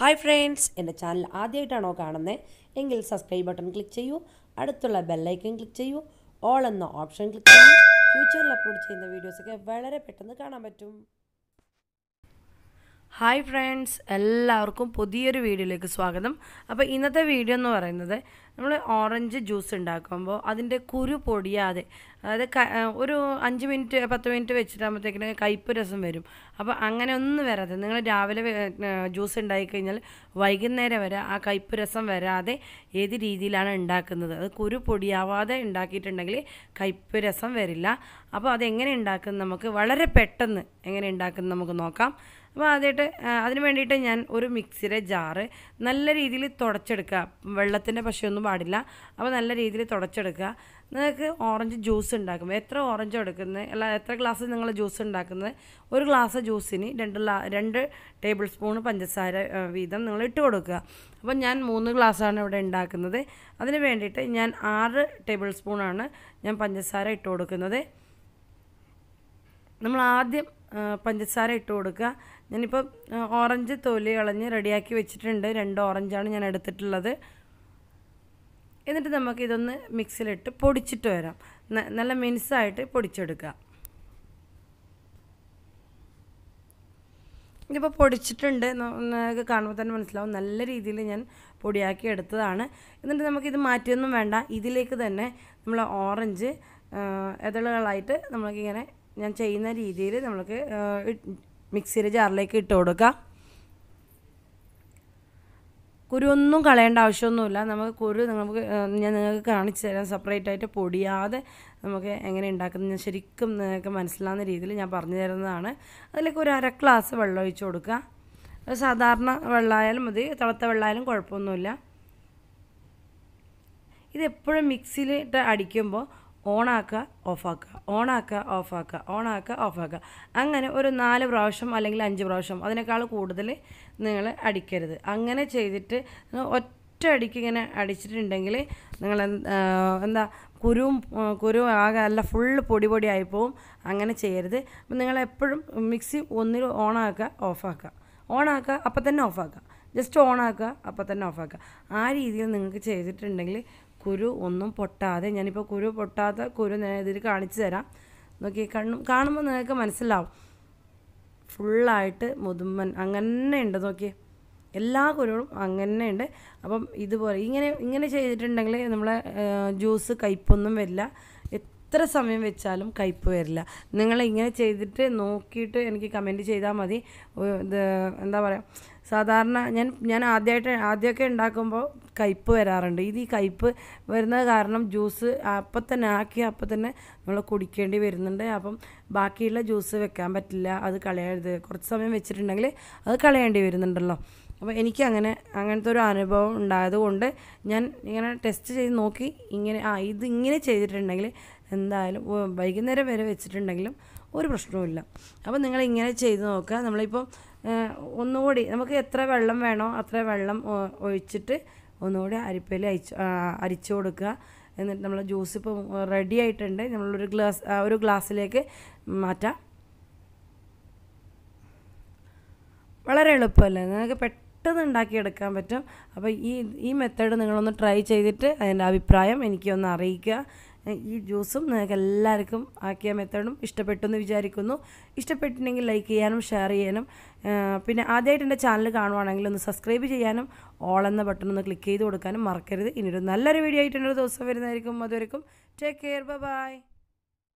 hi friends എൻ്റെ channel ആദ്യമായിട്ടാണോ കാണുന്നത് എങ്കിൽ സബ്സ്ക്രൈബ് ബട്ടൺ ക്ലിക്ക് ചെയ്യൂ അടുത്തുള്ള ബെല്ലൈക്കൺ ക്ലിക്ക് ചെയ്യൂ ഓൾ എന്ന ഓപ്ഷൻ ക്ലിക്ക് ചെയ്യൂ ഫ്യൂച്ചറിൽ അപ്ലോഡ് ചെയ്യുന്ന വീഡിയോസൊക്കെ വളരെ പെട്ടെന്ന് കാണാൻ പറ്റും ഹായ് ഫ്രണ്ട്സ് എല്ലാവർക്കും പുതിയൊരു വീഡിയോയിലേക്ക് സ്വാഗതം അപ്പോൾ ഇന്നത്തെ വീഡിയോ എന്ന് പറയുന്നത് നമ്മൾ ഓറഞ്ച് ജ്യൂസ് ഉണ്ടാക്കുമ്പോൾ അതിൻ്റെ കുരു പൊടിയാതെ അതായത് ഒരു അഞ്ച് മിനിറ്റ് പത്ത് മിനിറ്റ് വെച്ചിട്ടാകുമ്പോഴത്തേക്കിന് കയ്പ്പ് രസം വരും അപ്പോൾ അങ്ങനെ ഒന്നും വരാതെ നിങ്ങൾ രാവിലെ ജ്യൂസ് ഉണ്ടായിക്കഴിഞ്ഞാൽ വൈകുന്നേരം വരെ ആ കയ്പ്പ് രസം വരാതെ ഏത് രീതിയിലാണ് ഉണ്ടാക്കുന്നത് അത് കുരു പൊടിയാവാതെ ഉണ്ടാക്കിയിട്ടുണ്ടെങ്കിൽ കയ്പ്പ് രസം വരില്ല അപ്പോൾ അതെങ്ങനെ ഉണ്ടാക്കുന്നത് നമുക്ക് വളരെ പെട്ടെന്ന് എങ്ങനെ ഉണ്ടാക്കുന്നത് നമുക്ക് നോക്കാം അപ്പോൾ ആദ്യമായിട്ട് അതിന് വേണ്ടിയിട്ട് ഞാൻ ഒരു മിക്സിയുടെ ജാറ് നല്ല രീതിയിൽ തുടച്ചെടുക്കുക വെള്ളത്തിൻ്റെ പശയൊന്നും പാടില്ല അപ്പോൾ നല്ല രീതിയിൽ തുടച്ചെടുക്കുക നിങ്ങൾക്ക് ഓറഞ്ച് ജ്യൂസ് ഉണ്ടാക്കും എത്ര ഓറഞ്ച് എടുക്കുന്നത് അല്ല എത്ര ഗ്ലാസ് നിങ്ങൾ ജ്യൂസ് ഉണ്ടാക്കുന്നത് ഒരു ഗ്ലാസ് ജ്യൂസിന് രണ്ട് രണ്ട് ടേബിൾ സ്പൂൺ പഞ്ചസാര വീതം നിങ്ങൾ ഇട്ട് കൊടുക്കുക അപ്പം ഞാൻ മൂന്ന് ഗ്ലാസ്സാണ് ഇവിടെ ഉണ്ടാക്കുന്നത് അതിന് വേണ്ടിയിട്ട് ഞാൻ ആറ് ടേബിൾ സ്പൂണാണ് ഞാൻ പഞ്ചസാര ഇട്ട് കൊടുക്കുന്നത് നമ്മൾ ആദ്യം പഞ്ചസാര ഇട്ട് കൊടുക്കുക ഞാനിപ്പോൾ ഓറഞ്ച് തൊലി കളഞ്ഞ് റെഡിയാക്കി വെച്ചിട്ടുണ്ട് രണ്ട് ഓറഞ്ചാണ് ഞാൻ എടുത്തിട്ടുള്ളത് എന്നിട്ട് നമുക്ക് ഇതൊന്ന് മിക്സിലിട്ട് പൊടിച്ചിട്ട് വരാം നല്ല മിനുസായിട്ട് പൊടിച്ചെടുക്കുക ഇതിപ്പോൾ പൊടിച്ചിട്ടുണ്ട് നിങ്ങൾക്ക് കാണുമ്പോൾ തന്നെ മനസ്സിലാവും നല്ല രീതിയിൽ ഞാൻ പൊടിയാക്കി എടുത്തതാണ് എന്നിട്ട് നമുക്കിത് മാറ്റിയൊന്നും വേണ്ട ഇതിലേക്ക് തന്നെ നമ്മൾ ഓറഞ്ച് ഇതളുകളായിട്ട് നമ്മൾക്കിങ്ങനെ ഞാൻ ചെയ്യുന്ന രീതിയിൽ നമ്മൾക്ക് മിക്സിയിലെ ജാറിലേക്ക് ഇട്ട് കൊടുക്കുക കുരുവൊന്നും കളയേണ്ട ആവശ്യമൊന്നുമില്ല നമുക്ക് കുരു നമുക്ക് ഞാൻ നിങ്ങൾക്ക് കാണിച്ചു തരാം സെപ്പറേറ്റ് ആയിട്ട് പൊടിയാതെ നമുക്ക് എങ്ങനെ ഉണ്ടാക്കുന്നത് ഞാൻ ശരിക്കും നിങ്ങൾക്ക് മനസ്സിലാവുന്ന രീതിയിൽ ഞാൻ പറഞ്ഞു തരുന്നതാണ് അതിലേക്ക് ഒരു അര ഗ്ലാസ് വെള്ളം ഒഴിച്ച് കൊടുക്കുക സാധാരണ വെള്ളമായാലും മതി തിളത്ത വെള്ളമായാലും കുഴപ്പമൊന്നുമില്ല ഇതെപ്പോഴും മിക്സിയിലിട്ട് അടിക്കുമ്പോൾ ഓണാക്കുക ഓഫാക്കുക ഓണാക്കുക ഓഫാക്കുക ഓണാക്കുക ഓഫാക്കുക അങ്ങനെ ഒരു നാല് പ്രാവശ്യം അല്ലെങ്കിൽ അഞ്ച് പ്രാവശ്യം അതിനേക്കാൾ കൂടുതൽ നിങ്ങൾ അടിക്കരുത് അങ്ങനെ ചെയ്തിട്ട് ഒറ്റ അടിക്ക് ഇങ്ങനെ അടിച്ചിട്ടുണ്ടെങ്കിൽ നിങ്ങൾ എന്താ കുരുവും കുരു ആകെ അല്ല ഫുള്ള് പൊടി പൊടി ആയിപ്പോവും അങ്ങനെ ചെയ്യരുത് അപ്പം നിങ്ങൾ എപ്പോഴും മിക്സി ഒന്നിൽ ഓണാക്കുക ഓഫാക്കുക ഓണാക്കുക അപ്പം തന്നെ ഓഫാക്കുക ജസ്റ്റ് ഓണാക്കുക അപ്പം തന്നെ ഓഫാക്കുക ആ രീതിയിൽ നിങ്ങൾക്ക് ചെയ്തിട്ടുണ്ടെങ്കിൽ കുരു ഒന്നും പൊട്ടാതെ ഞാനിപ്പോൾ കുരു പൊട്ടാത്ത കുരു ഇതിൽ കാണിച്ചു തരാം നോക്കി കണ്ണും കാണുമ്പോൾ നിങ്ങൾക്ക് മനസ്സിലാവും ഫുള്ളായിട്ട് മുതുമ്മൻ അങ്ങനെ ഉണ്ട് നോക്കി എല്ലാ കുരുകളും അങ്ങനെ ഉണ്ട് അപ്പം ഇതുപോലെ ഇങ്ങനെ ഇങ്ങനെ ചെയ്തിട്ടുണ്ടെങ്കിൽ നമ്മളെ ജ്യൂസ് കയ്പൊന്നും വരില്ല എത്ര സമയം വെച്ചാലും കയ്പ് വരില്ല നിങ്ങൾ ഇങ്ങനെ ചെയ്തിട്ട് നോക്കിയിട്ട് എനിക്ക് കമൻറ്റ് ചെയ്താൽ മതി ഇത് എന്താ പറയുക സാധാരണ ഞാൻ ഞാൻ ആദ്യമായിട്ട് ആദ്യമൊക്കെ ഉണ്ടാക്കുമ്പോൾ കയ്പ്പ് വരാറുണ്ട് ഇത് ഈ കയ്പ്പ് വരുന്ന കാരണം ജ്യൂസ് അപ്പം തന്നെ ആക്കി അപ്പം തന്നെ നമ്മൾ കുടിക്കേണ്ടി വരുന്നുണ്ട് അപ്പം ബാക്കിയുള്ള ജ്യൂസ് വെക്കാൻ പറ്റില്ല അത് കളയരുത് കുറച്ച് സമയം വെച്ചിട്ടുണ്ടെങ്കിൽ അത് കളയേണ്ടി വരുന്നുണ്ടല്ലോ അപ്പോൾ എനിക്ക് അങ്ങനെ അങ്ങനത്തെ ഒരു അനുഭവം ഉണ്ടായതുകൊണ്ട് ഞാൻ ഇങ്ങനെ ടെസ്റ്റ് ചെയ്ത് നോക്കി ഇങ്ങനെ ആ ഇത് ഇങ്ങനെ ചെയ്തിട്ടുണ്ടെങ്കിൽ എന്തായാലും വൈകുന്നേരം വരെ വെച്ചിട്ടുണ്ടെങ്കിലും ഒരു പ്രശ്നവുമില്ല അപ്പോൾ നിങ്ങൾ ഇങ്ങനെ ചെയ്ത് നോക്കുക നമ്മളിപ്പോൾ ഒന്നുകൂടി നമുക്ക് എത്ര വെള്ളം വേണോ അത്ര വെള്ളം ഒഴിച്ചിട്ട് ഒന്നുകൂടെ അരിപ്പയിൽ അയച്ച് അരിച്ചു കൊടുക്കുക എന്നിട്ട് നമ്മൾ ജ്യൂസ് ഇപ്പം റെഡി ആയിട്ടുണ്ട് നമ്മളൊരു ഗ്ലാസ് ഒരു ഗ്ലാസ്സിലേക്ക് മാറ്റാം വളരെ എളുപ്പമല്ലേ നിങ്ങൾക്ക് പെട്ടെന്ന് ഉണ്ടാക്കിയെടുക്കാൻ പറ്റും അപ്പോൾ ഈ ഈ മെത്തേഡ് നിങ്ങളൊന്ന് ട്രൈ ചെയ്തിട്ട് അതിൻ്റെ അഭിപ്രായം എനിക്കൊന്ന് അറിയിക്കുക ഈ ജ്യൂസും നിങ്ങൾക്ക് എല്ലാവർക്കും ആക്കിയ മെത്തേഡും ഇഷ്ടപ്പെട്ടു എന്ന് വിചാരിക്കുന്നു ഇഷ്ടപ്പെട്ടിട്ടുണ്ടെങ്കിൽ ലൈക്ക് ചെയ്യാനും ഷെയർ ചെയ്യാനും പിന്നെ ആദ്യമായിട്ട് എൻ്റെ ചാനൽ കാണുവാണെങ്കിൽ ഒന്ന് സബ്സ്ക്രൈബ് ചെയ്യാനും ഓൾ എന്ന ബട്ടൺ ഒന്ന് ക്ലിക്ക് ചെയ്ത് കൊടുക്കാനും മറക്കരുത് ഇനിയൊരു നല്ലൊരു വീഡിയോ ആയിട്ട് ദിവസം വരുന്നതായിരിക്കും അതുവരെക്കും ടേക്ക് കെയർ ബൈ